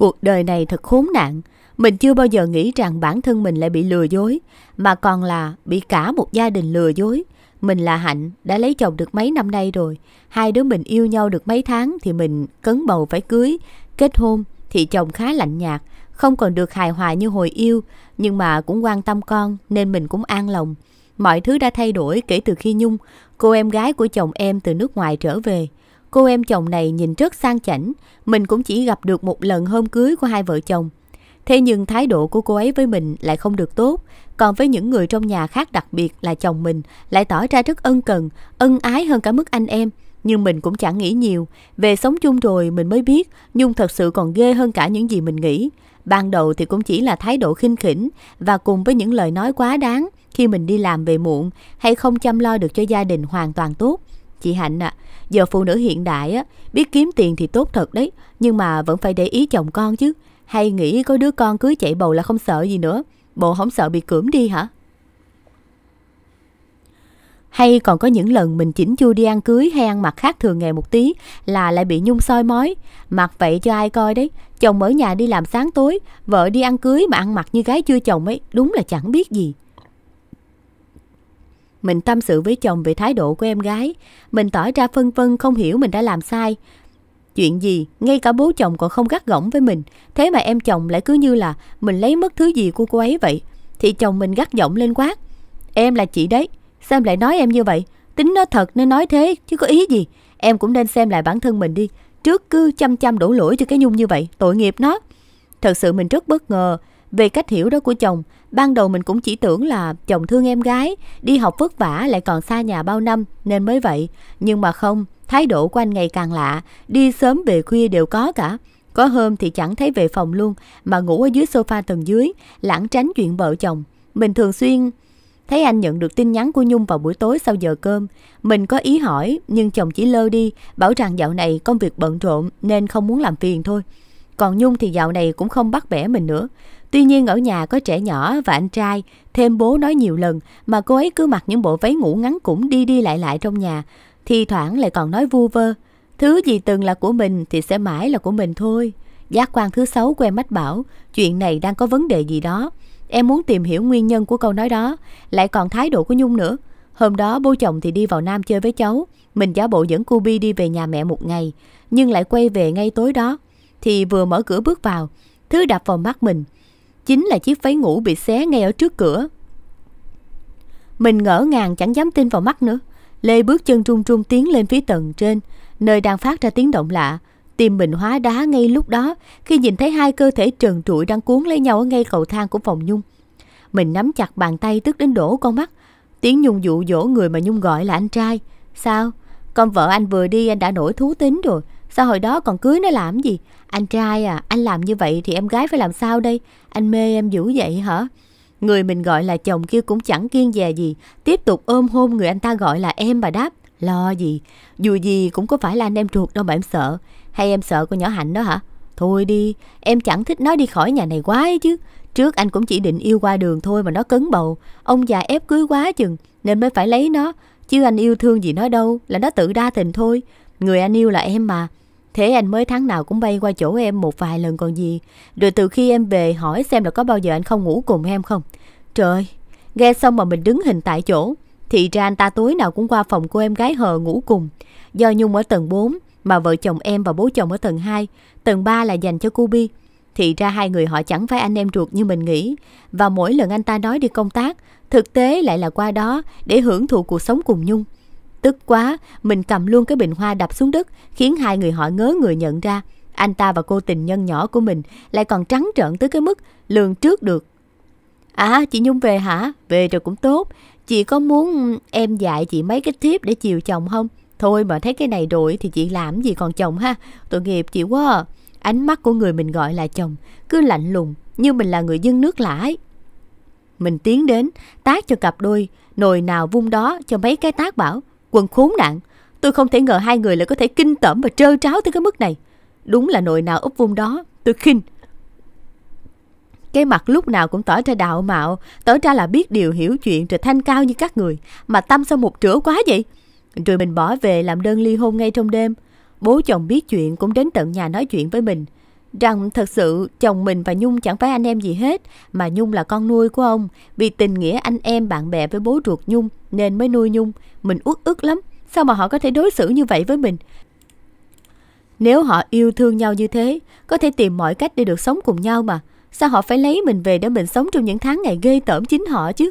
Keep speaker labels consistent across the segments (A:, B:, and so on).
A: Cuộc đời này thật khốn nạn. Mình chưa bao giờ nghĩ rằng bản thân mình lại bị lừa dối, mà còn là bị cả một gia đình lừa dối. Mình là Hạnh, đã lấy chồng được mấy năm nay rồi. Hai đứa mình yêu nhau được mấy tháng thì mình cấn bầu phải cưới. Kết hôn thì chồng khá lạnh nhạt, không còn được hài hòa như hồi yêu, nhưng mà cũng quan tâm con nên mình cũng an lòng. Mọi thứ đã thay đổi kể từ khi Nhung, cô em gái của chồng em từ nước ngoài trở về. Cô em chồng này nhìn rất sang chảnh, mình cũng chỉ gặp được một lần hôm cưới của hai vợ chồng. Thế nhưng thái độ của cô ấy với mình lại không được tốt, còn với những người trong nhà khác đặc biệt là chồng mình lại tỏ ra rất ân cần, ân ái hơn cả mức anh em. Nhưng mình cũng chẳng nghĩ nhiều, về sống chung rồi mình mới biết Nhung thật sự còn ghê hơn cả những gì mình nghĩ. Ban đầu thì cũng chỉ là thái độ khinh khỉnh và cùng với những lời nói quá đáng khi mình đi làm về muộn hay không chăm lo được cho gia đình hoàn toàn tốt. Chị Hạnh ạ, à, Giờ phụ nữ hiện đại á, biết kiếm tiền thì tốt thật đấy, nhưng mà vẫn phải để ý chồng con chứ. Hay nghĩ có đứa con cưới chạy bầu là không sợ gì nữa, bộ không sợ bị cưỡng đi hả? Hay còn có những lần mình chỉnh chu đi ăn cưới hay ăn mặc khác thường ngày một tí là lại bị Nhung soi mói. Mặc vậy cho ai coi đấy, chồng ở nhà đi làm sáng tối, vợ đi ăn cưới mà ăn mặc như gái chưa chồng ấy, đúng là chẳng biết gì. Mình tâm sự với chồng về thái độ của em gái. Mình tỏ ra phân vân không hiểu mình đã làm sai. Chuyện gì, ngay cả bố chồng còn không gắt gỏng với mình. Thế mà em chồng lại cứ như là mình lấy mất thứ gì của cô ấy vậy. Thì chồng mình gắt giọng lên quát. Em là chị đấy, sao em lại nói em như vậy? Tính nó thật nên nói thế, chứ có ý gì. Em cũng nên xem lại bản thân mình đi. Trước cứ chăm chăm đổ lỗi cho cái nhung như vậy, tội nghiệp nó. Thật sự mình rất bất ngờ về cách hiểu đó của chồng ban đầu mình cũng chỉ tưởng là chồng thương em gái đi học vất vả lại còn xa nhà bao năm nên mới vậy nhưng mà không thái độ của anh ngày càng lạ đi sớm về khuya đều có cả có hôm thì chẳng thấy về phòng luôn mà ngủ ở dưới sofa tầng dưới lãng tránh chuyện vợ chồng mình thường xuyên thấy anh nhận được tin nhắn của nhung vào buổi tối sau giờ cơm mình có ý hỏi nhưng chồng chỉ lơ đi bảo rằng dạo này công việc bận rộn nên không muốn làm phiền thôi còn nhung thì dạo này cũng không bắt bẻ mình nữa Tuy nhiên ở nhà có trẻ nhỏ và anh trai, thêm bố nói nhiều lần mà cô ấy cứ mặc những bộ váy ngủ ngắn cũng đi đi lại lại trong nhà, thi thoảng lại còn nói vu vơ. Thứ gì từng là của mình thì sẽ mãi là của mình thôi. Giác quan thứ sáu quen em mách bảo, chuyện này đang có vấn đề gì đó. Em muốn tìm hiểu nguyên nhân của câu nói đó, lại còn thái độ của Nhung nữa. Hôm đó bố chồng thì đi vào Nam chơi với cháu, mình giả bộ dẫn Cubi đi về nhà mẹ một ngày, nhưng lại quay về ngay tối đó. Thì vừa mở cửa bước vào, thứ đập vào mắt mình, chính là chiếc váy ngủ bị xé ngay ở trước cửa. Mình ngỡ ngàng chẳng dám tin vào mắt nữa. Lê bước chân trung trung tiến lên phía tầng trên, nơi đang phát ra tiếng động lạ. Tim mình hóa đá ngay lúc đó khi nhìn thấy hai cơ thể trần trụi đang cuốn lấy nhau ở ngay cầu thang của phòng Nhung. Mình nắm chặt bàn tay tức đến đổ con mắt. Tiếng Nhung dụ dỗ người mà Nhung gọi là anh trai. Sao? Con vợ anh vừa đi anh đã nổi thú tính rồi. Sao hồi đó còn cưới nó làm gì? Anh trai à, anh làm như vậy thì em gái phải làm sao đây? Anh mê em dữ vậy hả? Người mình gọi là chồng kia cũng chẳng kiên dè gì, tiếp tục ôm hôn người anh ta gọi là em bà đáp. Lo gì, dù gì cũng có phải là anh em ruột đâu mà em sợ. Hay em sợ con nhỏ Hạnh đó hả? Thôi đi, em chẳng thích nó đi khỏi nhà này quá ấy chứ. Trước anh cũng chỉ định yêu qua đường thôi mà nó cứng bầu. Ông già ép cưới quá chừng nên mới phải lấy nó. Chứ anh yêu thương gì nó đâu, là nó tự đa tình thôi. Người anh yêu là em mà, Thế anh mới tháng nào cũng bay qua chỗ em một vài lần còn gì. Rồi từ khi em về hỏi xem là có bao giờ anh không ngủ cùng em không. Trời nghe xong mà mình đứng hình tại chỗ. Thì ra anh ta tối nào cũng qua phòng của em gái hờ ngủ cùng. Do Nhung ở tầng 4 mà vợ chồng em và bố chồng ở tầng 2. Tầng 3 là dành cho kubi Thì ra hai người họ chẳng phải anh em ruột như mình nghĩ. Và mỗi lần anh ta nói đi công tác, thực tế lại là qua đó để hưởng thụ cuộc sống cùng Nhung. Tức quá, mình cầm luôn cái bình hoa đập xuống đất, khiến hai người họ ngớ người nhận ra. Anh ta và cô tình nhân nhỏ của mình lại còn trắng trợn tới cái mức lường trước được. À, chị Nhung về hả? Về rồi cũng tốt. Chị có muốn em dạy chị mấy cái thiếp để chiều chồng không? Thôi mà thấy cái này rồi thì chị làm gì còn chồng ha. Tội nghiệp chị quá à. Ánh mắt của người mình gọi là chồng cứ lạnh lùng như mình là người dân nước lãi. Mình tiến đến, tác cho cặp đôi, nồi nào vung đó cho mấy cái tác bảo quần khốn nạn, tôi không thể ngờ hai người lại có thể kinh tởm và trơ tráo tới cái mức này. Đúng là nội nào úp vung đó, tôi khinh. Cái mặt lúc nào cũng tỏ ra đạo mạo, tỏ ra là biết điều hiểu chuyện rồi thanh cao như các người. Mà tâm sao một trữa quá vậy? Rồi mình bỏ về làm đơn ly hôn ngay trong đêm. Bố chồng biết chuyện cũng đến tận nhà nói chuyện với mình rằng thật sự chồng mình và Nhung chẳng phải anh em gì hết, mà Nhung là con nuôi của ông. Vì tình nghĩa anh em bạn bè với bố ruột Nhung nên mới nuôi Nhung. Mình uất ức lắm, sao mà họ có thể đối xử như vậy với mình? Nếu họ yêu thương nhau như thế, có thể tìm mọi cách để được sống cùng nhau mà. Sao họ phải lấy mình về để mình sống trong những tháng ngày ghê tởm chính họ chứ?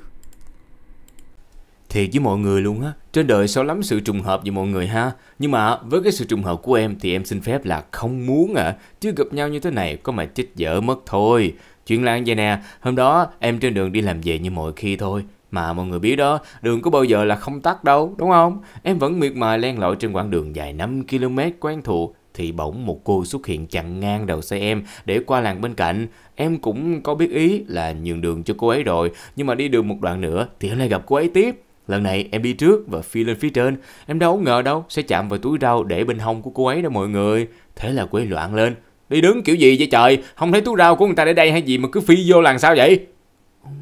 B: Thiệt với mọi người luôn á, trên đời sao lắm sự trùng hợp với mọi người ha. Nhưng mà với cái sự trùng hợp của em thì em xin phép là không muốn à. chứ gặp nhau như thế này có mà chết dở mất thôi. Chuyện lan vậy nè, hôm đó em trên đường đi làm về như mọi khi thôi. Mà mọi người biết đó, đường có bao giờ là không tắt đâu, đúng không? Em vẫn miệt mài len lỏi trên quãng đường dài 5 km quen thuộc thì bỗng một cô xuất hiện chặn ngang đầu xe em để qua làng bên cạnh. Em cũng có biết ý là nhường đường cho cô ấy rồi, nhưng mà đi đường một đoạn nữa thì em lại gặp cô ấy tiếp. Lần này em đi trước và phi lên phía trên, em đâu ngờ đâu sẽ chạm vào túi rau để bên hông của cô ấy đó mọi người. Thế là quấy loạn lên. Đi đứng kiểu gì vậy trời, không thấy túi rau của người ta để đây hay gì mà cứ phi vô làm sao vậy?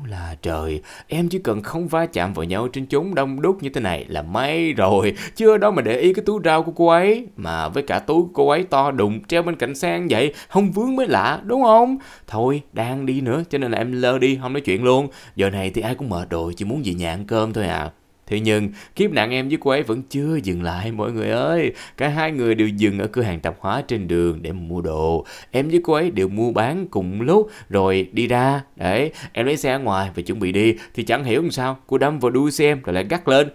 B: là trời, em chỉ cần không va chạm vào nhau trên chốn đông đúc như thế này là may rồi. Chưa đâu mà để ý cái túi rau của cô ấy. Mà với cả túi của cô ấy to đùng treo bên cạnh sang vậy, không vướng mới lạ, đúng không? Thôi, đang đi nữa, cho nên là em lơ đi, không nói chuyện luôn. Giờ này thì ai cũng mệt rồi, chỉ muốn về nhà ăn cơm thôi à. Thế nhưng, kiếp nạn em với cô ấy vẫn chưa dừng lại mọi người ơi. Cả hai người đều dừng ở cửa hàng tạp hóa trên đường để mua đồ. Em với cô ấy đều mua bán cùng lúc rồi đi ra. Đấy, em lấy xe ở ngoài và chuẩn bị đi. Thì chẳng hiểu làm sao, cô đâm vào đuôi xe em rồi lại gắt lên.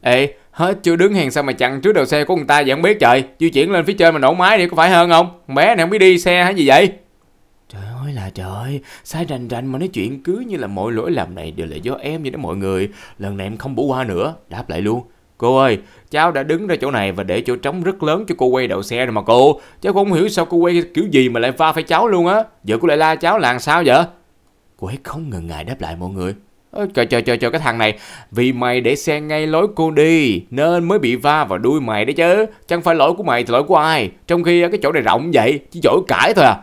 B: Ê, hết chưa đứng hàng sao mà chặn trước đầu xe của người ta vậy không biết trời. Di chuyển lên phía trên mà nổ máy đi có phải hơn không? Bé này không biết đi xe hay gì vậy? Trời ơi là trời, sai rành rành mà nói chuyện cứ như là mọi lỗi lầm này đều là do em vậy đó mọi người. Lần này em không bỏ qua nữa, đáp lại luôn. Cô ơi, cháu đã đứng ra chỗ này và để chỗ trống rất lớn cho cô quay đậu xe rồi mà cô. Cháu không hiểu sao cô quay kiểu gì mà lại pha phải cháu luôn á. Giờ cô lại la cháu là sao vậy? Cô ấy không ngần ngại đáp lại mọi người. Ôi, trời trời trời trời cái thằng này Vì mày để xe ngay lối cô đi Nên mới bị va vào đuôi mày đấy chứ Chẳng phải lỗi của mày thì lỗi của ai Trong khi cái chỗ này rộng vậy Chỉ chỗ cãi thôi à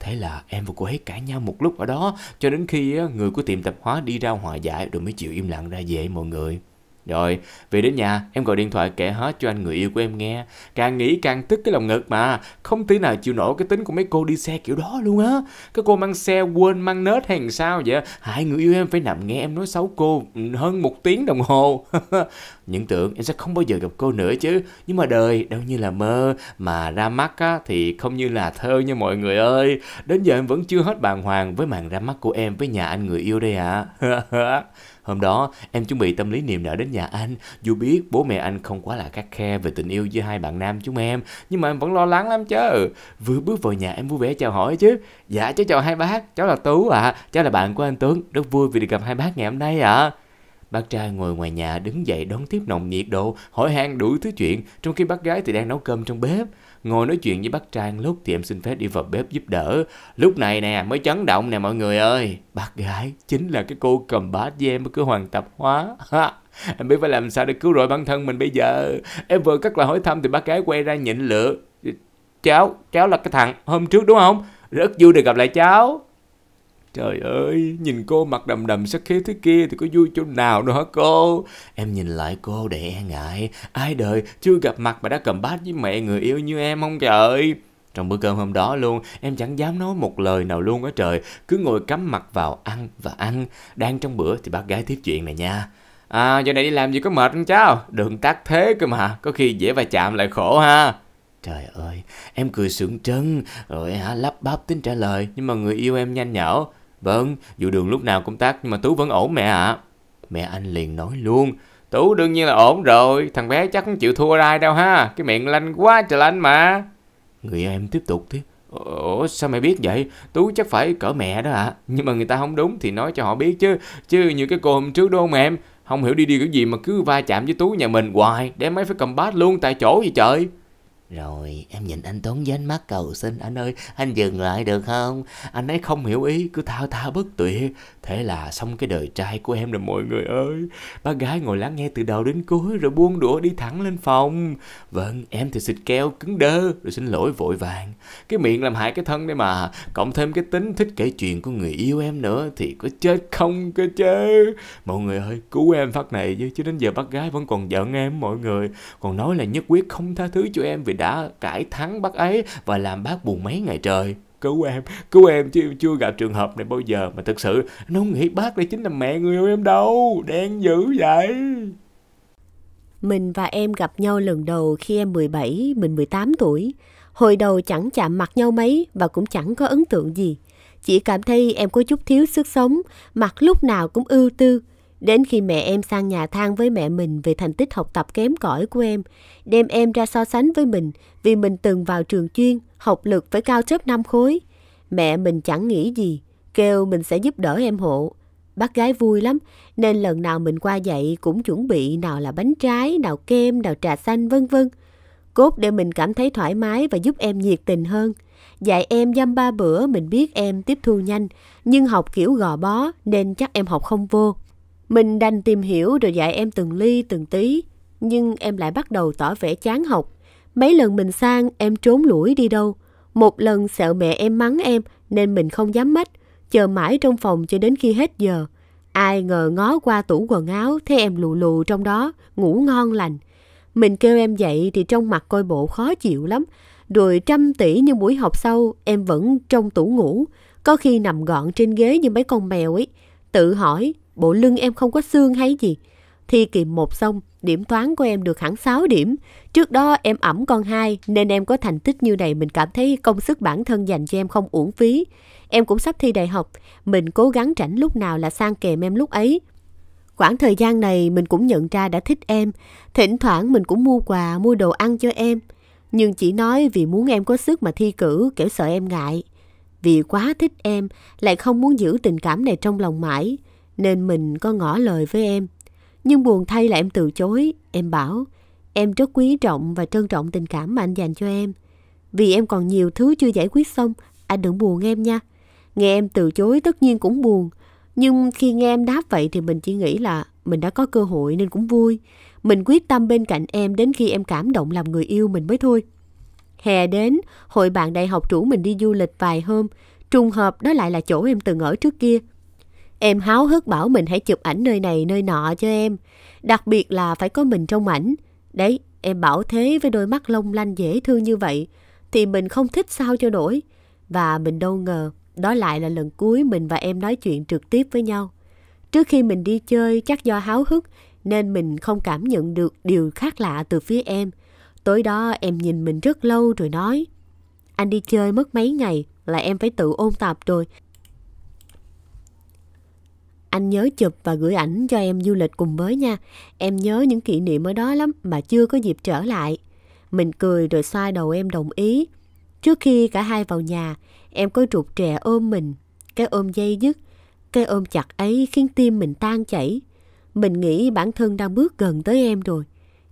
B: Thế là em và cô ấy cãi nhau một lúc ở đó cho đến khi người của tiệm tạp hóa đi ra hòa giải rồi mới chịu im lặng ra về mọi người. Rồi, về đến nhà, em gọi điện thoại kể hết cho anh người yêu của em nghe. Càng nghĩ càng tức cái lòng ngực mà. Không tí nào chịu nổi cái tính của mấy cô đi xe kiểu đó luôn á. Cái cô mang xe quên mang nết hay sao vậy? Hai người yêu em phải nằm nghe em nói xấu cô hơn một tiếng đồng hồ. Những tưởng em sẽ không bao giờ gặp cô nữa chứ. Nhưng mà đời đâu như là mơ. Mà ra mắt á, thì không như là thơ nha mọi người ơi. Đến giờ em vẫn chưa hết bàng hoàng với màn ra mắt của em với nhà anh người yêu đây ạ. À. Hôm đó, em chuẩn bị tâm lý niềm nở đến nhà anh, dù biết bố mẹ anh không quá là khắc khe về tình yêu giữa hai bạn nam chúng em, nhưng mà em vẫn lo lắng lắm chứ. Vừa bước vào nhà em vui vẻ chào hỏi chứ. Dạ cháu chào hai bác, cháu là Tú ạ, à. cháu là bạn của anh Tuấn, rất vui vì được gặp hai bác ngày hôm nay ạ. À. Bác trai ngồi ngoài nhà đứng dậy đón tiếp nồng nhiệt độ, hỏi han đủ thứ chuyện, trong khi bác gái thì đang nấu cơm trong bếp. Ngồi nói chuyện với bác Trang lúc thì em xin phép đi vào bếp giúp đỡ. Lúc này nè mới chấn động nè mọi người ơi. Bác gái chính là cái cô cầm bát với em ở cửa hoàng tạp hóa. Ha. Em biết phải làm sao để cứu rỗi bản thân mình bây giờ. Em vừa cắt lời hỏi thăm thì bác gái quay ra nhịn lựa Cháu, cháu là cái thằng hôm trước đúng không? Rất vui được gặp lại cháu. Trời ơi, nhìn cô mặt đầm đầm sắc khí thế kia thì có vui chỗ nào nữa hả cô? Em nhìn lại cô để e ngại, ai đời chưa gặp mặt mà đã cầm bát với mẹ người yêu như em không trời? Trong bữa cơm hôm đó luôn, em chẳng dám nói một lời nào luôn á trời, cứ ngồi cắm mặt vào ăn và ăn. Đang trong bữa thì bác gái tiếp chuyện này nha. À, giờ này đi làm gì có mệt không cháu? đừng tắt thế cơ mà, có khi dễ và chạm lại khổ ha. Trời ơi, em cười sượng trân, rồi hả lắp bắp tính trả lời, nhưng mà người yêu em nhanh nhảo. Vâng, dù đường lúc nào cũng tắt nhưng mà Tú vẫn ổn mẹ ạ. À. Mẹ anh liền nói luôn. Tú đương nhiên là ổn rồi, thằng bé chắc không chịu thua ai đâu ha. Cái miệng lanh quá trời lanh mà. Người em tiếp tục thế Ủa sao mày biết vậy? Tú chắc phải cỡ mẹ đó ạ. À. Nhưng mà người ta không đúng thì nói cho họ biết chứ. Chứ như cái cô hôm trước đó không em? Không hiểu đi đi cái gì mà cứ va chạm với Tú nhà mình hoài. Để mấy phải cầm bát luôn tại chỗ vậy trời. Rồi em nhìn anh Tuấn với ánh mắt cầu xin Anh ơi anh dừng lại được không Anh ấy không hiểu ý cứ thao thao bất tuyệt Thế là xong cái đời trai của em rồi mọi người ơi. Bác gái ngồi lắng nghe từ đầu đến cuối rồi buông đũa đi thẳng lên phòng. Vâng, em thì xịt keo cứng đơ rồi xin lỗi vội vàng. Cái miệng làm hại cái thân đấy mà. Cộng thêm cái tính thích kể chuyện của người yêu em nữa thì có chết không cơ chứ. Mọi người ơi, cứu em phát này chứ. Chứ đến giờ bác gái vẫn còn giận em mọi người. Còn nói là nhất quyết không tha thứ cho em vì đã cãi thắng bác ấy và làm bác buồn mấy ngày trời cứu em cứu em chứ chưa gặp trường hợp này bao giờ mà thực sự nó nghĩ bác đây chính là mẹ người yêu em đâu đen dữ vậy
A: mình và em gặp nhau lần đầu khi em 17, mình 18 tuổi. Hồi đầu chẳng chạm mặt nhau mấy và cũng chẳng có ấn tượng gì. Chỉ cảm thấy em có chút thiếu sức sống, mặt lúc nào cũng ưu tư. Đến khi mẹ em sang nhà than với mẹ mình về thành tích học tập kém cỏi của em, đem em ra so sánh với mình vì mình từng vào trường chuyên, học lực phải cao chớp năm khối. Mẹ mình chẳng nghĩ gì, kêu mình sẽ giúp đỡ em hộ. Bác gái vui lắm, nên lần nào mình qua dạy cũng chuẩn bị nào là bánh trái, nào kem, nào trà xanh vân vân. Cốt để mình cảm thấy thoải mái và giúp em nhiệt tình hơn. Dạy em dăm ba bữa mình biết em tiếp thu nhanh, nhưng học kiểu gò bó nên chắc em học không vô. Mình đành tìm hiểu rồi dạy em từng ly từng tí, nhưng em lại bắt đầu tỏ vẻ chán học. Mấy lần mình sang em trốn lủi đi đâu. Một lần sợ mẹ em mắng em nên mình không dám mách, chờ mãi trong phòng cho đến khi hết giờ. Ai ngờ ngó qua tủ quần áo thấy em lù lù trong đó, ngủ ngon lành. Mình kêu em dậy thì trong mặt coi bộ khó chịu lắm. Rồi trăm tỷ như buổi học sau em vẫn trong tủ ngủ, có khi nằm gọn trên ghế như mấy con mèo ấy. Tự hỏi bộ lưng em không có xương hay gì. Thi kỳ một xong, điểm toán của em được hẳn 6 điểm. Trước đó em ẩm con hai nên em có thành tích như này mình cảm thấy công sức bản thân dành cho em không uổng phí. Em cũng sắp thi đại học, mình cố gắng rảnh lúc nào là sang kèm em lúc ấy. Khoảng thời gian này mình cũng nhận ra đã thích em, thỉnh thoảng mình cũng mua quà, mua đồ ăn cho em. Nhưng chỉ nói vì muốn em có sức mà thi cử, kiểu sợ em ngại. Vì quá thích em, lại không muốn giữ tình cảm này trong lòng mãi nên mình có ngỏ lời với em. Nhưng buồn thay là em từ chối, em bảo em rất quý trọng và trân trọng tình cảm mà anh dành cho em. Vì em còn nhiều thứ chưa giải quyết xong, anh đừng buồn em nha. Nghe em từ chối tất nhiên cũng buồn, nhưng khi nghe em đáp vậy thì mình chỉ nghĩ là mình đã có cơ hội nên cũng vui. Mình quyết tâm bên cạnh em đến khi em cảm động làm người yêu mình mới thôi. Hè đến, hội bạn đại học chủ mình đi du lịch vài hôm, trùng hợp đó lại là chỗ em từng ở trước kia. Em háo hức bảo mình hãy chụp ảnh nơi này nơi nọ cho em. Đặc biệt là phải có mình trong ảnh. Đấy, em bảo thế với đôi mắt long lanh dễ thương như vậy. Thì mình không thích sao cho nổi. Và mình đâu ngờ, đó lại là lần cuối mình và em nói chuyện trực tiếp với nhau. Trước khi mình đi chơi chắc do háo hức nên mình không cảm nhận được điều khác lạ từ phía em. Tối đó em nhìn mình rất lâu rồi nói Anh đi chơi mất mấy ngày là em phải tự ôn tập rồi anh nhớ chụp và gửi ảnh cho em du lịch cùng với nha. Em nhớ những kỷ niệm ở đó lắm mà chưa có dịp trở lại. Mình cười rồi xoa đầu em đồng ý. Trước khi cả hai vào nhà, em có trục trẻ ôm mình. Cái ôm dây dứt, cái ôm chặt ấy khiến tim mình tan chảy. Mình nghĩ bản thân đang bước gần tới em rồi.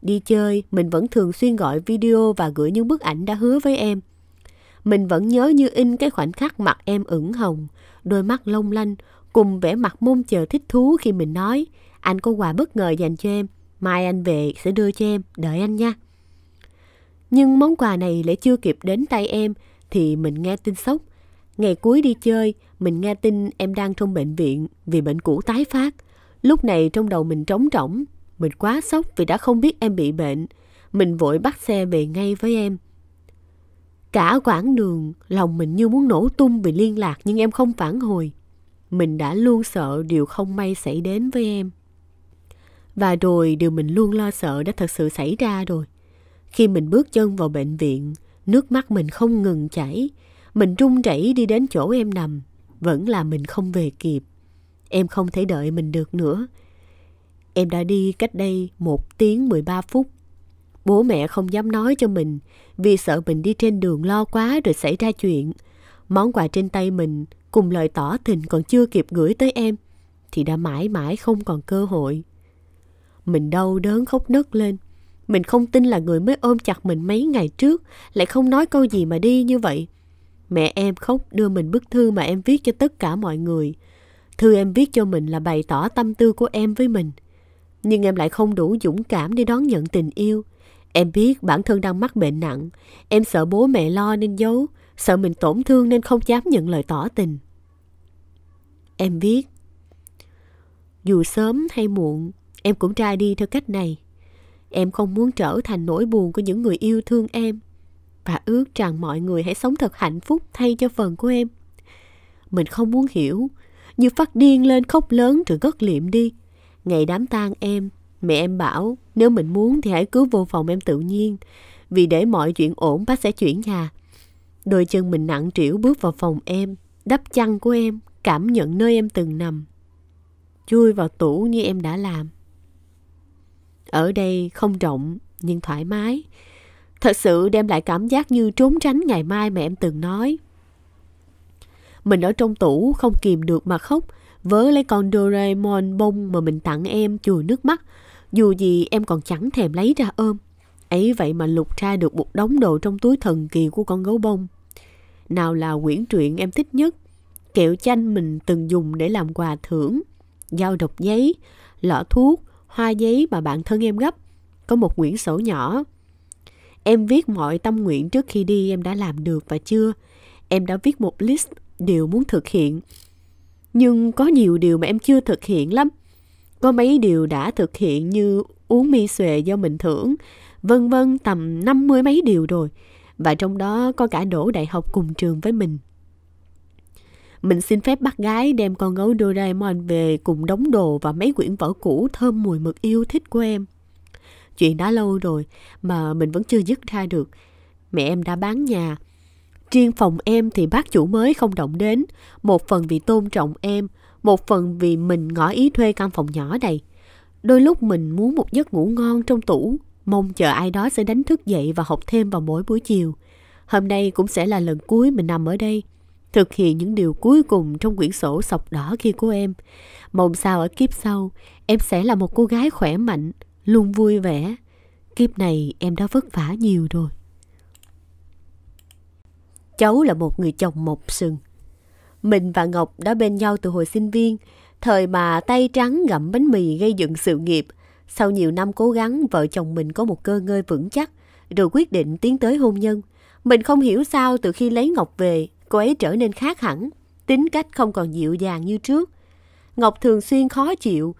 A: Đi chơi, mình vẫn thường xuyên gọi video và gửi những bức ảnh đã hứa với em. Mình vẫn nhớ như in cái khoảnh khắc mặt em ửng hồng, đôi mắt long lanh, cùng vẻ mặt mong chờ thích thú khi mình nói anh có quà bất ngờ dành cho em, mai anh về sẽ đưa cho em, đợi anh nha. Nhưng món quà này lại chưa kịp đến tay em thì mình nghe tin sốc. Ngày cuối đi chơi, mình nghe tin em đang trong bệnh viện vì bệnh cũ tái phát. Lúc này trong đầu mình trống rỗng, mình quá sốc vì đã không biết em bị bệnh. Mình vội bắt xe về ngay với em. Cả quãng đường, lòng mình như muốn nổ tung vì liên lạc nhưng em không phản hồi mình đã luôn sợ điều không may xảy đến với em. Và rồi điều mình luôn lo sợ đã thật sự xảy ra rồi. Khi mình bước chân vào bệnh viện, nước mắt mình không ngừng chảy. Mình trung chảy đi đến chỗ em nằm, vẫn là mình không về kịp. Em không thể đợi mình được nữa. Em đã đi cách đây 1 tiếng 13 phút. Bố mẹ không dám nói cho mình vì sợ mình đi trên đường lo quá rồi xảy ra chuyện. Món quà trên tay mình cùng lời tỏ tình còn chưa kịp gửi tới em, thì đã mãi mãi không còn cơ hội. Mình đau đớn khóc nấc lên. Mình không tin là người mới ôm chặt mình mấy ngày trước lại không nói câu gì mà đi như vậy. Mẹ em khóc đưa mình bức thư mà em viết cho tất cả mọi người. Thư em viết cho mình là bày tỏ tâm tư của em với mình. Nhưng em lại không đủ dũng cảm để đón nhận tình yêu. Em biết bản thân đang mắc bệnh nặng. Em sợ bố mẹ lo nên giấu sợ mình tổn thương nên không dám nhận lời tỏ tình. Em viết dù sớm hay muộn, em cũng trai đi theo cách này. Em không muốn trở thành nỗi buồn của những người yêu thương em và ước rằng mọi người hãy sống thật hạnh phúc thay cho phần của em. Mình không muốn hiểu, như phát điên lên khóc lớn rồi gất liệm đi. Ngày đám tang em, mẹ em bảo nếu mình muốn thì hãy cứ vô phòng em tự nhiên, vì để mọi chuyện ổn bác sẽ chuyển nhà Đôi chân mình nặng trĩu bước vào phòng em, đắp chăn của em, cảm nhận nơi em từng nằm. Chui vào tủ như em đã làm. Ở đây không rộng nhưng thoải mái. Thật sự đem lại cảm giác như trốn tránh ngày mai mà em từng nói. Mình ở trong tủ không kìm được mà khóc, vớ lấy con Doraemon bông mà mình tặng em chùi nước mắt. Dù gì em còn chẳng thèm lấy ra ôm. Ấy vậy mà lục ra được một đống đồ trong túi thần kỳ của con gấu bông nào là quyển truyện em thích nhất, kẹo chanh mình từng dùng để làm quà thưởng, dao độc giấy, lọ thuốc, hoa giấy mà bạn thân em gấp, có một quyển sổ nhỏ. Em viết mọi tâm nguyện trước khi đi em đã làm được và chưa. Em đã viết một list điều muốn thực hiện. Nhưng có nhiều điều mà em chưa thực hiện lắm. Có mấy điều đã thực hiện như uống mi xuề do mình thưởng, vân vân tầm năm mươi mấy điều rồi và trong đó có cả đổ đại học cùng trường với mình. Mình xin phép bác gái đem con gấu Doraemon về cùng đống đồ và mấy quyển vở cũ thơm mùi mực yêu thích của em. Chuyện đã lâu rồi mà mình vẫn chưa dứt ra được. Mẹ em đã bán nhà. Riêng phòng em thì bác chủ mới không động đến, một phần vì tôn trọng em, một phần vì mình ngỏ ý thuê căn phòng nhỏ này. Đôi lúc mình muốn một giấc ngủ ngon trong tủ mong chờ ai đó sẽ đánh thức dậy và học thêm vào mỗi buổi chiều. Hôm nay cũng sẽ là lần cuối mình nằm ở đây, thực hiện những điều cuối cùng trong quyển sổ sọc đỏ kia của em. Mong sao ở kiếp sau, em sẽ là một cô gái khỏe mạnh, luôn vui vẻ. Kiếp này em đã vất vả nhiều rồi. Cháu là một người chồng mộc sừng. Mình và Ngọc đã bên nhau từ hồi sinh viên, thời mà tay trắng gặm bánh mì gây dựng sự nghiệp – sau nhiều năm cố gắng, vợ chồng mình có một cơ ngơi vững chắc, rồi quyết định tiến tới hôn nhân. Mình không hiểu sao từ khi lấy Ngọc về, cô ấy trở nên khác hẳn, tính cách không còn dịu dàng như trước. Ngọc thường xuyên khó chịu,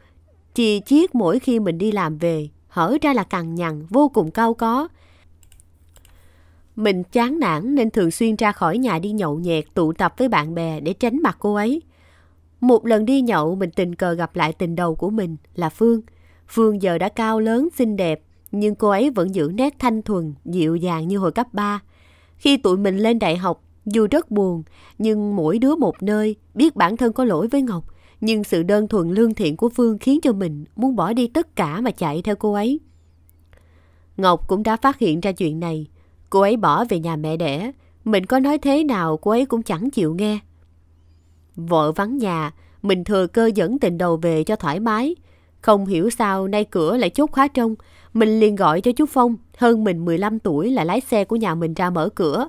A: chì chiết mỗi khi mình đi làm về, hở ra là cằn nhằn, vô cùng cao có. Mình chán nản nên thường xuyên ra khỏi nhà đi nhậu nhẹt, tụ tập với bạn bè để tránh mặt cô ấy. Một lần đi nhậu, mình tình cờ gặp lại tình đầu của mình là Phương – Phương giờ đã cao lớn, xinh đẹp, nhưng cô ấy vẫn giữ nét thanh thuần, dịu dàng như hồi cấp 3. Khi tụi mình lên đại học, dù rất buồn, nhưng mỗi đứa một nơi, biết bản thân có lỗi với Ngọc, nhưng sự đơn thuần lương thiện của Phương khiến cho mình muốn bỏ đi tất cả mà chạy theo cô ấy. Ngọc cũng đã phát hiện ra chuyện này. Cô ấy bỏ về nhà mẹ đẻ, mình có nói thế nào cô ấy cũng chẳng chịu nghe. Vợ vắng nhà, mình thừa cơ dẫn tình đầu về cho thoải mái, không hiểu sao nay cửa lại chốt khóa trông mình liền gọi cho chú Phong, hơn mình 15 tuổi là lái xe của nhà mình ra mở cửa.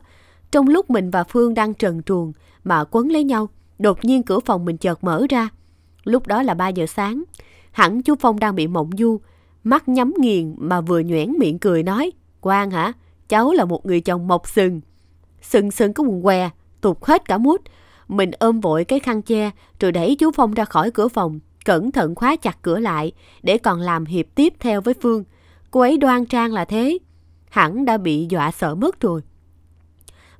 A: Trong lúc mình và Phương đang trần truồng mà quấn lấy nhau, đột nhiên cửa phòng mình chợt mở ra. Lúc đó là 3 giờ sáng, hẳn chú Phong đang bị mộng du, mắt nhắm nghiền mà vừa nhoẻn miệng cười nói, Quang hả, cháu là một người chồng mộc sừng. Sừng sừng có quần què, tụt hết cả mút. Mình ôm vội cái khăn che rồi đẩy chú Phong ra khỏi cửa phòng, cẩn thận khóa chặt cửa lại để còn làm hiệp tiếp theo với Phương. Cô ấy đoan trang là thế, hẳn đã bị dọa sợ mất rồi.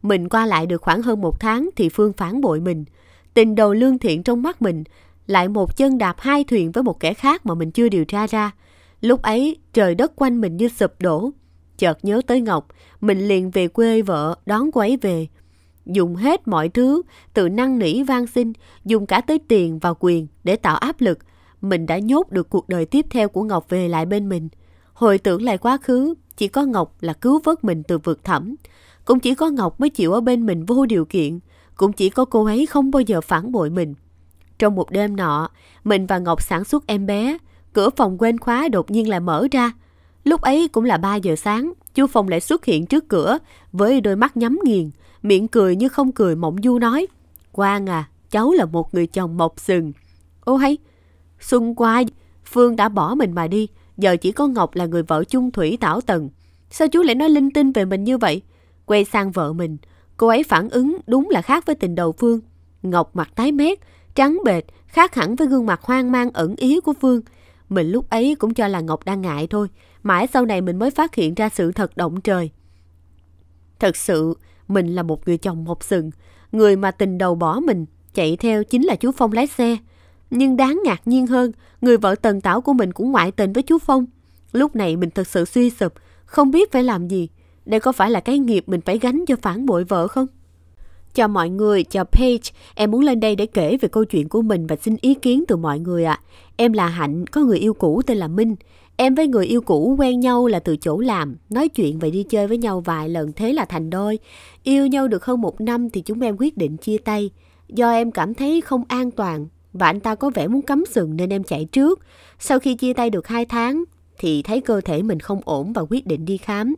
A: Mình qua lại được khoảng hơn một tháng thì Phương phản bội mình. Tình đầu lương thiện trong mắt mình lại một chân đạp hai thuyền với một kẻ khác mà mình chưa điều tra ra. Lúc ấy trời đất quanh mình như sụp đổ. Chợt nhớ tới Ngọc, mình liền về quê vợ đón cô ấy về dùng hết mọi thứ, tự năn nỉ van xin, dùng cả tới tiền và quyền để tạo áp lực. Mình đã nhốt được cuộc đời tiếp theo của Ngọc về lại bên mình. Hồi tưởng lại quá khứ, chỉ có Ngọc là cứu vớt mình từ vực thẳm. Cũng chỉ có Ngọc mới chịu ở bên mình vô điều kiện. Cũng chỉ có cô ấy không bao giờ phản bội mình. Trong một đêm nọ, mình và Ngọc sản xuất em bé. Cửa phòng quên khóa đột nhiên lại mở ra. Lúc ấy cũng là 3 giờ sáng, chú Phong lại xuất hiện trước cửa với đôi mắt nhắm nghiền miệng cười như không cười mộng du nói. Quang à, cháu là một người chồng mộc sừng. Ô hay, xuân qua, Phương đã bỏ mình mà đi, giờ chỉ có Ngọc là người vợ chung thủy tảo tần. Sao chú lại nói linh tinh về mình như vậy? Quay sang vợ mình, cô ấy phản ứng đúng là khác với tình đầu Phương. Ngọc mặt tái mét, trắng bệt, khác hẳn với gương mặt hoang mang ẩn ý của Phương. Mình lúc ấy cũng cho là Ngọc đang ngại thôi, mãi sau này mình mới phát hiện ra sự thật động trời. Thật sự, mình là một người chồng một sừng, người mà tình đầu bỏ mình, chạy theo chính là chú Phong lái xe. Nhưng đáng ngạc nhiên hơn, người vợ tần tảo của mình cũng ngoại tình với chú Phong. Lúc này mình thật sự suy sụp, không biết phải làm gì. Đây có phải là cái nghiệp mình phải gánh cho phản bội vợ không? chào mọi người, chào Page, em muốn lên đây để kể về câu chuyện của mình và xin ý kiến từ mọi người ạ. À. Em là Hạnh, có người yêu cũ tên là Minh. Em với người yêu cũ quen nhau là từ chỗ làm, nói chuyện và đi chơi với nhau vài lần thế là thành đôi. Yêu nhau được hơn một năm thì chúng em quyết định chia tay. Do em cảm thấy không an toàn và anh ta có vẻ muốn cắm sừng nên em chạy trước. Sau khi chia tay được 2 tháng thì thấy cơ thể mình không ổn và quyết định đi khám.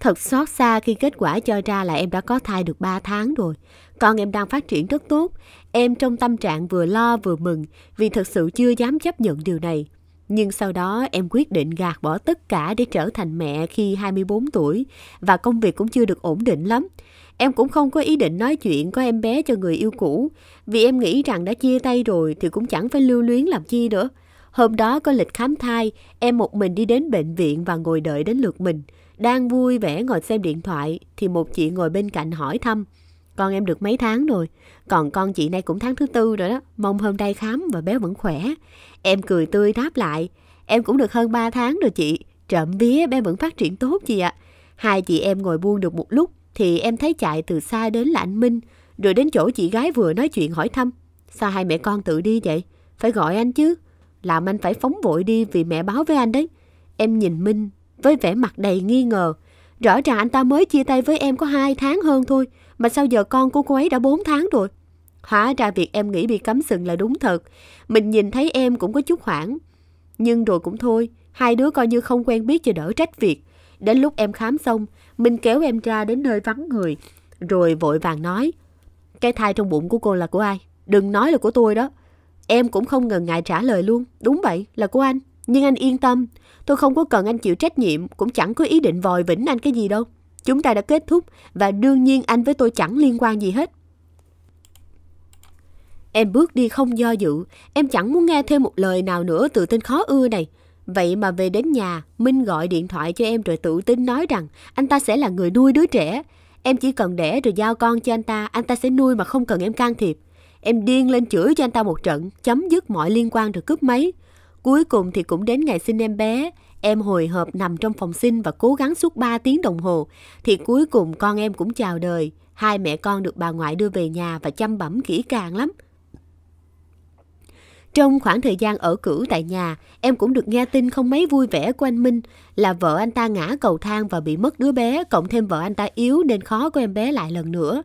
A: Thật xót xa khi kết quả cho ra là em đã có thai được 3 tháng rồi. Con em đang phát triển rất tốt. Em trong tâm trạng vừa lo vừa mừng vì thật sự chưa dám chấp nhận điều này. Nhưng sau đó em quyết định gạt bỏ tất cả để trở thành mẹ khi 24 tuổi và công việc cũng chưa được ổn định lắm. Em cũng không có ý định nói chuyện có em bé cho người yêu cũ vì em nghĩ rằng đã chia tay rồi thì cũng chẳng phải lưu luyến làm chi nữa. Hôm đó có lịch khám thai, em một mình đi đến bệnh viện và ngồi đợi đến lượt mình. Đang vui vẻ ngồi xem điện thoại thì một chị ngồi bên cạnh hỏi thăm – con em được mấy tháng rồi, còn con chị nay cũng tháng thứ tư rồi đó, mong hôm nay khám và bé vẫn khỏe. Em cười tươi đáp lại, em cũng được hơn 3 tháng rồi chị, trộm vía bé vẫn phát triển tốt chị ạ. À. Hai chị em ngồi buông được một lúc thì em thấy chạy từ xa đến là anh Minh, rồi đến chỗ chị gái vừa nói chuyện hỏi thăm. Sao hai mẹ con tự đi vậy? Phải gọi anh chứ. Làm anh phải phóng vội đi vì mẹ báo với anh đấy. Em nhìn Minh với vẻ mặt đầy nghi ngờ. Rõ ràng anh ta mới chia tay với em có hai tháng hơn thôi. Mà sao giờ con của cô ấy đã 4 tháng rồi? Hóa ra việc em nghĩ bị cấm sừng là đúng thật. Mình nhìn thấy em cũng có chút hoảng. Nhưng rồi cũng thôi, hai đứa coi như không quen biết cho đỡ trách việc. Đến lúc em khám xong, mình kéo em ra đến nơi vắng người. Rồi vội vàng nói, cái thai trong bụng của cô là của ai? Đừng nói là của tôi đó. Em cũng không ngần ngại trả lời luôn. Đúng vậy, là của anh. Nhưng anh yên tâm, tôi không có cần anh chịu trách nhiệm, cũng chẳng có ý định vòi vĩnh anh cái gì đâu. Chúng ta đã kết thúc và đương nhiên anh với tôi chẳng liên quan gì hết. Em bước đi không do dự, em chẳng muốn nghe thêm một lời nào nữa từ tên khó ưa này. Vậy mà về đến nhà, Minh gọi điện thoại cho em rồi tự tin nói rằng anh ta sẽ là người nuôi đứa trẻ. Em chỉ cần đẻ rồi giao con cho anh ta, anh ta sẽ nuôi mà không cần em can thiệp. Em điên lên chửi cho anh ta một trận, chấm dứt mọi liên quan rồi cướp máy. Cuối cùng thì cũng đến ngày sinh em bé, Em hồi hộp nằm trong phòng sinh và cố gắng suốt 3 tiếng đồng hồ, thì cuối cùng con em cũng chào đời. Hai mẹ con được bà ngoại đưa về nhà và chăm bẩm kỹ càng lắm. Trong khoảng thời gian ở cửu tại nhà, em cũng được nghe tin không mấy vui vẻ của anh Minh là vợ anh ta ngã cầu thang và bị mất đứa bé, cộng thêm vợ anh ta yếu nên khó có em bé lại lần nữa.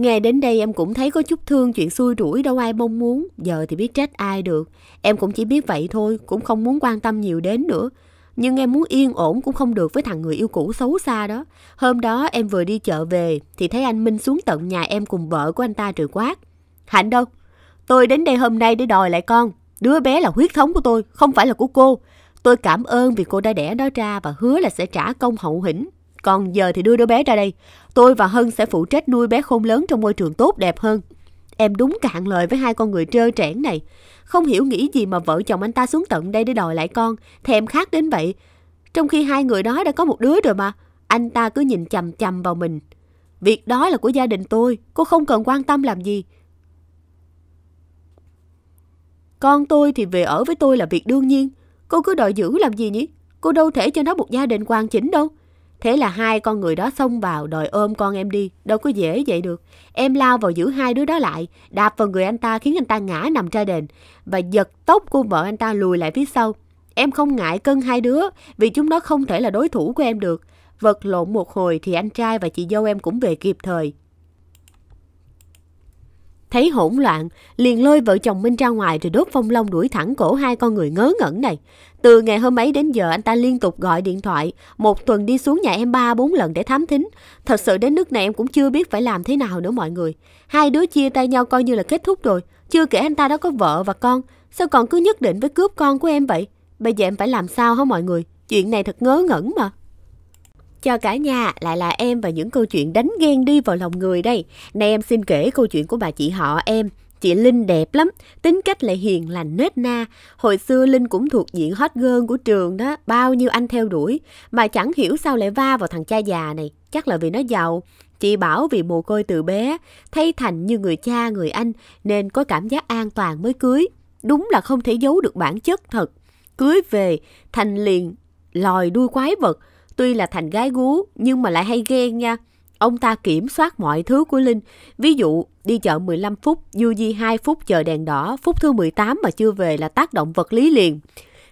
A: Nghe đến đây em cũng thấy có chút thương chuyện xui rủi đâu ai mong muốn, giờ thì biết trách ai được. Em cũng chỉ biết vậy thôi, cũng không muốn quan tâm nhiều đến nữa. Nhưng em muốn yên ổn cũng không được với thằng người yêu cũ xấu xa đó. Hôm đó em vừa đi chợ về thì thấy anh Minh xuống tận nhà em cùng vợ của anh ta rồi quát. Hạnh đâu? Tôi đến đây hôm nay để đòi lại con. Đứa bé là huyết thống của tôi, không phải là của cô. Tôi cảm ơn vì cô đã đẻ nó ra và hứa là sẽ trả công hậu hĩnh. Còn giờ thì đưa đứa bé ra đây. Tôi và Hân sẽ phụ trách nuôi bé khôn lớn trong môi trường tốt đẹp hơn. Em đúng cạn lời với hai con người trơ trẽn này. Không hiểu nghĩ gì mà vợ chồng anh ta xuống tận đây để đòi lại con. Thèm khát đến vậy. Trong khi hai người đó đã có một đứa rồi mà. Anh ta cứ nhìn chầm chầm vào mình. Việc đó là của gia đình tôi. Cô không cần quan tâm làm gì. Con tôi thì về ở với tôi là việc đương nhiên. Cô cứ đòi giữ làm gì nhỉ? Cô đâu thể cho nó một gia đình hoàn chỉnh đâu. Thế là hai con người đó xông vào đòi ôm con em đi, đâu có dễ vậy được. Em lao vào giữ hai đứa đó lại, đạp vào người anh ta khiến anh ta ngã nằm trên đền và giật tóc cô vợ anh ta lùi lại phía sau. Em không ngại cân hai đứa vì chúng nó không thể là đối thủ của em được. Vật lộn một hồi thì anh trai và chị dâu em cũng về kịp thời, Thấy hỗn loạn, liền lôi vợ chồng Minh ra ngoài rồi đốt phong long đuổi thẳng cổ hai con người ngớ ngẩn này. Từ ngày hôm ấy đến giờ anh ta liên tục gọi điện thoại, một tuần đi xuống nhà em ba bốn lần để thám thính. Thật sự đến nước này em cũng chưa biết phải làm thế nào nữa mọi người. Hai đứa chia tay nhau coi như là kết thúc rồi, chưa kể anh ta đó có vợ và con, sao còn cứ nhất định với cướp con của em vậy? Bây giờ em phải làm sao hả mọi người? Chuyện này thật ngớ ngẩn mà. Chào cả nhà, lại là em và những câu chuyện đánh ghen đi vào lòng người đây. Nay em xin kể câu chuyện của bà chị họ em. Chị Linh đẹp lắm, tính cách lại hiền lành nết na. Hồi xưa Linh cũng thuộc diện hot girl của trường đó, bao nhiêu anh theo đuổi. Mà chẳng hiểu sao lại va vào thằng cha già này, chắc là vì nó giàu. Chị bảo vì mồ côi từ bé, thấy Thành như người cha người anh nên có cảm giác an toàn mới cưới. Đúng là không thể giấu được bản chất thật. Cưới về, Thành liền lòi đuôi quái vật, tuy là thành gái gú nhưng mà lại hay ghen nha. Ông ta kiểm soát mọi thứ của Linh. Ví dụ, đi chợ 15 phút, du di 2 phút chờ đèn đỏ, phút thứ 18 mà chưa về là tác động vật lý liền.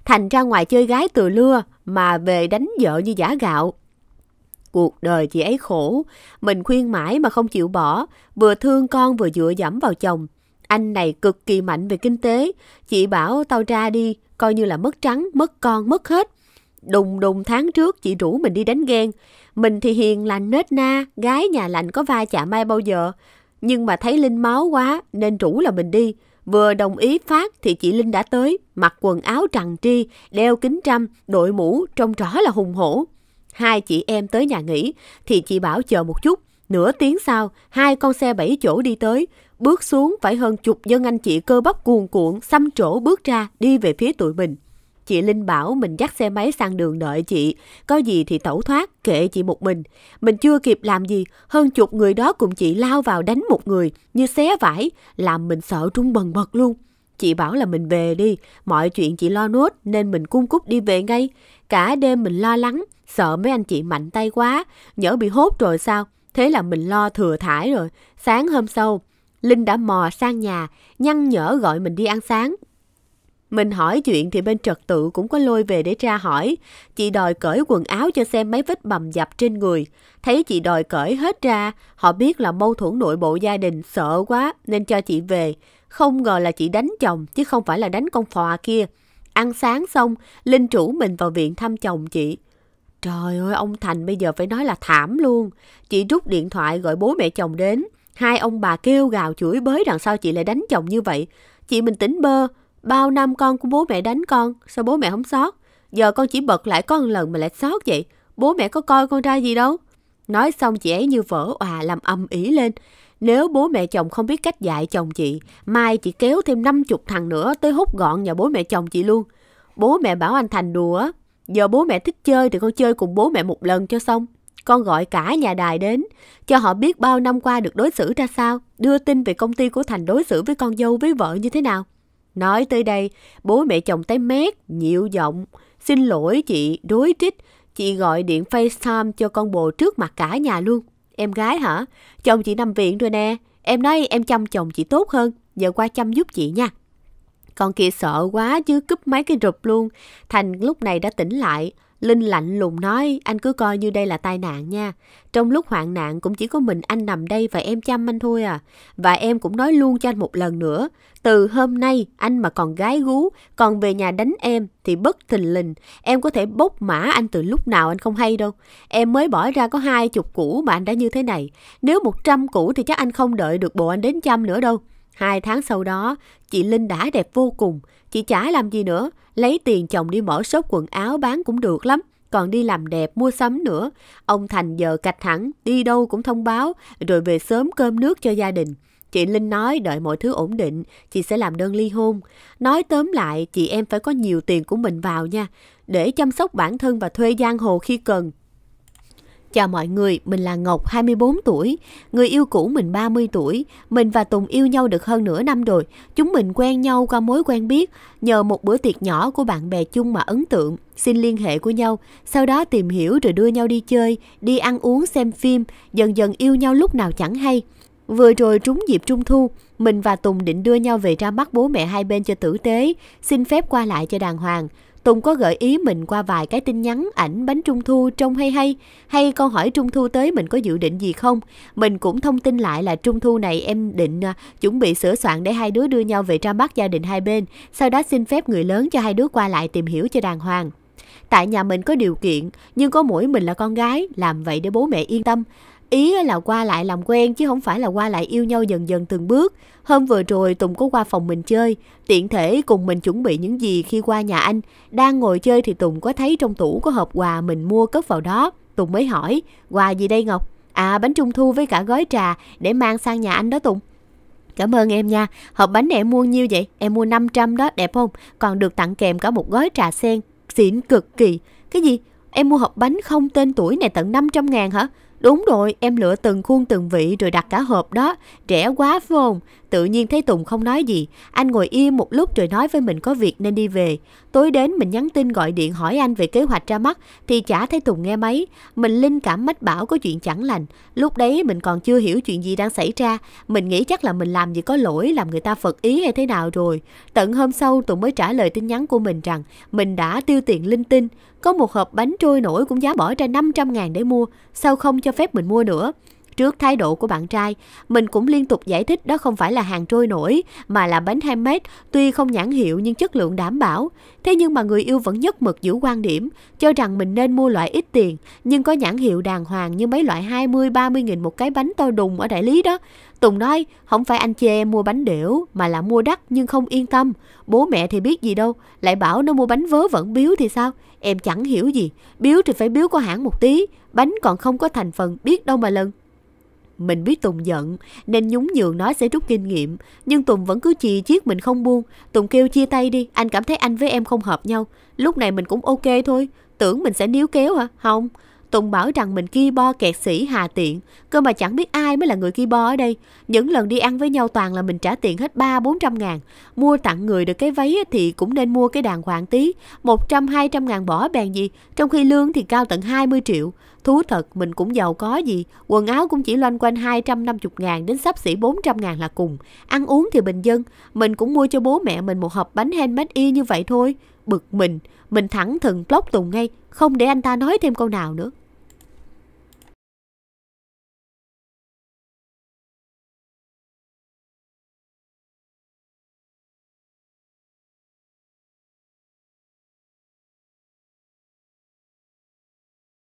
A: Thành ra ngoài chơi gái từ lưa mà về đánh vợ như giả gạo. Cuộc đời chị ấy khổ, mình khuyên mãi mà không chịu bỏ, vừa thương con vừa dựa dẫm vào chồng. Anh này cực kỳ mạnh về kinh tế, chị bảo tao ra đi, coi như là mất trắng, mất con, mất hết. Đùng đùng tháng trước chị rủ mình đi đánh ghen. Mình thì hiền lành nết na, gái nhà lạnh có va chạm ai bao giờ. Nhưng mà thấy Linh máu quá nên rủ là mình đi. Vừa đồng ý phát thì chị Linh đã tới, mặc quần áo trằn tri, đeo kính trăm, đội mũ, trông rõ là hùng hổ. Hai chị em tới nhà nghỉ thì chị bảo chờ một chút. Nửa tiếng sau, hai con xe bảy chỗ đi tới, bước xuống phải hơn chục dân anh chị cơ bắp cuồn cuộn, xăm trổ bước ra, đi về phía tụi mình. Chị Linh bảo mình dắt xe máy sang đường đợi chị, có gì thì tẩu thoát, kệ chị một mình. Mình chưa kịp làm gì, hơn chục người đó cùng chị lao vào đánh một người, như xé vải, làm mình sợ trung bần bật luôn. Chị bảo là mình về đi, mọi chuyện chị lo nốt nên mình cung cúc đi về ngay. Cả đêm mình lo lắng, sợ mấy anh chị mạnh tay quá, nhỡ bị hốt rồi sao? Thế là mình lo thừa thải rồi. Sáng hôm sau, Linh đã mò sang nhà, nhăn nhở gọi mình đi ăn sáng, mình hỏi chuyện thì bên trật tự cũng có lôi về để tra hỏi. Chị đòi cởi quần áo cho xem mấy vết bầm dập trên người. Thấy chị đòi cởi hết ra, họ biết là mâu thuẫn nội bộ gia đình, sợ quá nên cho chị về. Không ngờ là chị đánh chồng chứ không phải là đánh con phò kia. Ăn sáng xong, Linh chủ mình vào viện thăm chồng chị. Trời ơi, ông Thành bây giờ phải nói là thảm luôn. Chị rút điện thoại gọi bố mẹ chồng đến. Hai ông bà kêu gào chửi bới đằng sau chị lại đánh chồng như vậy. Chị mình tính bơ, Bao năm con của bố mẹ đánh con, sao bố mẹ không sót? Giờ con chỉ bật lại có một lần mà lại sót vậy. Bố mẹ có coi con ra gì đâu. Nói xong chị ấy như vỡ òa à, làm âm ý lên. Nếu bố mẹ chồng không biết cách dạy chồng chị, mai chị kéo thêm 50 thằng nữa tới hút gọn nhà bố mẹ chồng chị luôn. Bố mẹ bảo anh Thành đùa, giờ bố mẹ thích chơi thì con chơi cùng bố mẹ một lần cho xong. Con gọi cả nhà đài đến, cho họ biết bao năm qua được đối xử ra sao, đưa tin về công ty của Thành đối xử với con dâu với vợ như thế nào. Nói tới đây, bố mẹ chồng tái mét, nhịu giọng. Xin lỗi chị, đối trích. Chị gọi điện FaceTime cho con bồ trước mặt cả nhà luôn. Em gái hả? Chồng chị nằm viện rồi nè. Em nói em chăm chồng chị tốt hơn. Giờ qua chăm giúp chị nha. Con kia sợ quá chứ cúp máy cái rụp luôn. Thành lúc này đã tỉnh lại. Linh lạnh lùng nói, anh cứ coi như đây là tai nạn nha. Trong lúc hoạn nạn cũng chỉ có mình anh nằm đây và em chăm anh thôi à. Và em cũng nói luôn cho anh một lần nữa, từ hôm nay anh mà còn gái gú, còn về nhà đánh em thì bất thình lình, em có thể bốc mã anh từ lúc nào anh không hay đâu. Em mới bỏ ra có hai chục củ mà anh đã như thế này. Nếu một trăm củ thì chắc anh không đợi được bộ anh đến chăm nữa đâu. Hai tháng sau đó, chị Linh đã đẹp vô cùng, Chị chả làm gì nữa, lấy tiền chồng đi mở shop quần áo bán cũng được lắm, còn đi làm đẹp mua sắm nữa. Ông Thành giờ cạch thẳng đi đâu cũng thông báo, rồi về sớm cơm nước cho gia đình. Chị Linh nói đợi mọi thứ ổn định, chị sẽ làm đơn ly hôn. Nói tóm lại, chị em phải có nhiều tiền của mình vào nha, để chăm sóc bản thân và thuê giang hồ khi cần, Chào mọi người, mình là Ngọc, 24 tuổi. Người yêu cũ mình 30 tuổi. Mình và Tùng yêu nhau được hơn nửa năm rồi. Chúng mình quen nhau qua mối quen biết, nhờ một bữa tiệc nhỏ của bạn bè chung mà ấn tượng, xin liên hệ của nhau. Sau đó tìm hiểu rồi đưa nhau đi chơi, đi ăn uống xem phim, dần dần yêu nhau lúc nào chẳng hay. Vừa rồi trúng dịp trung thu, mình và Tùng định đưa nhau về ra mắt bố mẹ hai bên cho tử tế, xin phép qua lại cho đàng hoàng. Tùng có gợi ý mình qua vài cái tin nhắn ảnh bánh trung thu trông hay hay, hay câu hỏi trung thu tới mình có dự định gì không. Mình cũng thông tin lại là trung thu này em định à, chuẩn bị sửa soạn để hai đứa đưa nhau về ra mắt gia đình hai bên, sau đó xin phép người lớn cho hai đứa qua lại tìm hiểu cho đàng hoàng. Tại nhà mình có điều kiện, nhưng có mỗi mình là con gái, làm vậy để bố mẹ yên tâm ý là qua lại làm quen chứ không phải là qua lại yêu nhau dần dần từng bước. Hôm vừa rồi Tùng có qua phòng mình chơi, tiện thể cùng mình chuẩn bị những gì khi qua nhà anh. Đang ngồi chơi thì Tùng có thấy trong tủ có hộp quà mình mua cất vào đó. Tùng mới hỏi, quà gì đây Ngọc? À bánh trung thu với cả gói trà để mang sang nhà anh đó Tùng. Cảm ơn em nha, hộp bánh này em mua nhiêu vậy? Em mua 500 đó, đẹp không? Còn được tặng kèm cả một gói trà sen, xịn cực kỳ. Cái gì? Em mua hộp bánh không tên tuổi này tận 500 ngàn hả? Đúng rồi, em lựa từng khuôn từng vị rồi đặt cả hộp đó. Rẻ quá phải không? Tự nhiên thấy Tùng không nói gì. Anh ngồi im một lúc rồi nói với mình có việc nên đi về. Tối đến mình nhắn tin gọi điện hỏi anh về kế hoạch ra mắt thì chả thấy Tùng nghe máy. Mình linh cảm mách bảo có chuyện chẳng lành. Lúc đấy mình còn chưa hiểu chuyện gì đang xảy ra. Mình nghĩ chắc là mình làm gì có lỗi làm người ta phật ý hay thế nào rồi. Tận hôm sau Tùng mới trả lời tin nhắn của mình rằng mình đã tiêu tiền linh tinh. Có một hộp bánh trôi nổi cũng giá bỏ ra 500 ngàn để mua, sao không cho phép mình mua nữa? Trước thái độ của bạn trai, mình cũng liên tục giải thích đó không phải là hàng trôi nổi mà là bánh handmade, tuy không nhãn hiệu nhưng chất lượng đảm bảo. Thế nhưng mà người yêu vẫn nhất mực giữ quan điểm, cho rằng mình nên mua loại ít tiền nhưng có nhãn hiệu đàng hoàng như mấy loại 20-30 nghìn một cái bánh to đùng ở đại lý đó. Tùng nói, không phải anh chê em mua bánh đểu mà là mua đắt nhưng không yên tâm. Bố mẹ thì biết gì đâu, lại bảo nó mua bánh vớ vẫn biếu thì sao? Em chẳng hiểu gì, biếu thì phải biếu có hãng một tí, bánh còn không có thành phần biết đâu mà lần. Mình biết Tùng giận nên nhún nhường nói sẽ rút kinh nghiệm, nhưng Tùng vẫn cứ chì chiết mình không buông. Tùng kêu chia tay đi, anh cảm thấy anh với em không hợp nhau. Lúc này mình cũng ok thôi, tưởng mình sẽ níu kéo hả? Không, Tùng bảo rằng mình ki bo kẹt sĩ hà tiện, cơ mà chẳng biết ai mới là người ki bo ở đây. Những lần đi ăn với nhau toàn là mình trả tiền hết 3-400 ngàn. Mua tặng người được cái váy thì cũng nên mua cái đàng hoàng tí, 100-200 ngàn bỏ bèn gì, trong khi lương thì cao tận 20 triệu. Thú thật mình cũng giàu có gì, quần áo cũng chỉ loanh quanh 250 ngàn đến sắp xỉ 400 ngàn là cùng. Ăn uống thì bình dân, mình cũng mua cho bố mẹ mình một hộp bánh handmade y như vậy thôi bực mình, mình thẳng thừng block Tùng ngay, không để anh ta nói thêm câu nào nữa.